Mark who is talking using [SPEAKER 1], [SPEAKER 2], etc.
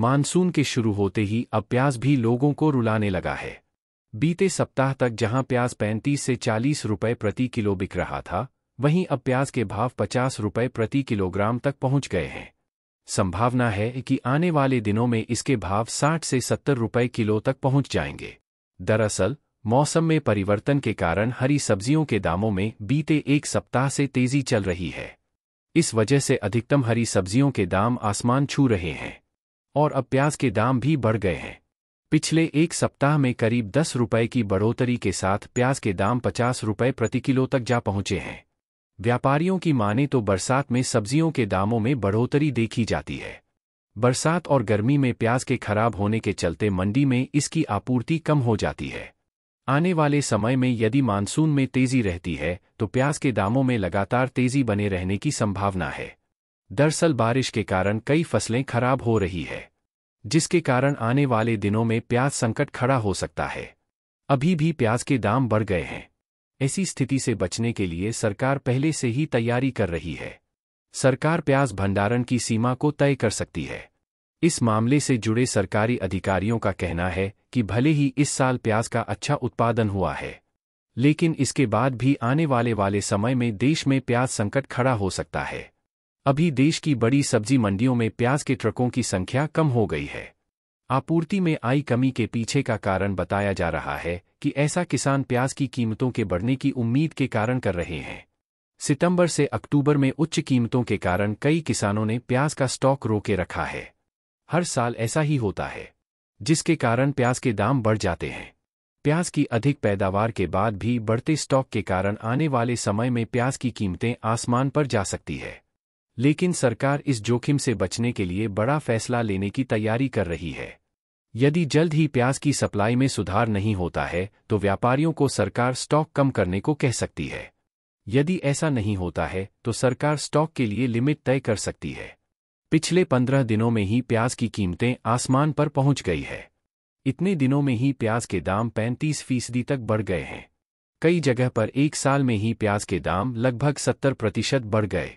[SPEAKER 1] monsoon के शुरू होते ही अब प्याज भी लोगों को रुलाने लगा है बीते सप्ताह तक जहां प्याज 35 से 40 रुपए प्रति किलो बिक रहा था वहीं अब प्याज के भाव 50 रुपए प्रति किलोग्राम तक पहुंच गए हैं संभावना है कि आने वाले दिनों में इसके भाव 60 से 70 रुपए किलो तक पहुंच जाएंगे दरअसल मौसम में परिवर्तन के कारण हरी सब्जियों के दामों में बीते एक सप्ताह से तेजी चल रही है इस वजह से अधिकतम हरी सब्जियों के दाम आसमान छू रहे हैं और अब प्याज के दाम भी बढ़ गए हैं पिछले एक सप्ताह में करीब दस रुपये की बढ़ोतरी के साथ प्याज के दाम पचास रुपये प्रति किलो तक जा पहुंचे हैं व्यापारियों की माने तो बरसात में सब्जियों के दामों में बढ़ोतरी देखी जाती है बरसात और गर्मी में प्याज के खराब होने के चलते मंडी में इसकी आपूर्ति कम हो जाती है आने वाले समय में यदि मानसून में तेजी रहती है तो प्याज के दामों में लगातार तेजी बने रहने की संभावना है दरअसल बारिश के कारण कई फसलें खराब हो रही है जिसके कारण आने वाले दिनों में प्याज संकट खड़ा हो सकता है अभी भी प्याज के दाम बढ़ गए हैं ऐसी स्थिति से बचने के लिए सरकार पहले से ही तैयारी कर रही है सरकार प्याज भंडारण की सीमा को तय कर सकती है इस मामले से जुड़े सरकारी अधिकारियों का कहना है कि भले ही इस साल प्याज का अच्छा उत्पादन हुआ है लेकिन इसके बाद भी आने वाले वाले समय में देश में प्याज संकट खड़ा हो सकता है अभी देश की बड़ी सब्जी मंडियों में प्याज के ट्रकों की संख्या कम हो गई है आपूर्ति में आई कमी के पीछे का कारण बताया जा रहा है कि ऐसा किसान प्याज की कीमतों के बढ़ने की उम्मीद के कारण कर रहे हैं सितंबर से अक्टूबर में उच्च कीमतों के कारण कई किसानों ने प्याज का स्टॉक रोके रखा है हर साल ऐसा ही होता है जिसके कारण प्याज के दाम बढ़ जाते हैं प्याज की अधिक पैदावार के बाद भी बढ़ते स्टॉक के कारण आने वाले समय में प्याज की कीमतें आसमान पर जा सकती है लेकिन सरकार इस जोखिम से बचने के लिए बड़ा फैसला लेने की तैयारी कर रही है यदि जल्द ही प्याज की सप्लाई में सुधार नहीं होता है तो व्यापारियों को सरकार स्टॉक कम करने को कह सकती है यदि ऐसा नहीं होता है तो सरकार स्टॉक के लिए लिमिट तय कर सकती है पिछले पंद्रह दिनों में ही प्याज की कीमतें आसमान पर पहुंच गई है इतने दिनों में ही प्याज के दाम पैंतीस फीसदी तक बढ़ गए हैं कई जगह पर एक साल में ही प्याज के दाम लगभग सत्तर प्रतिशत बढ़ गए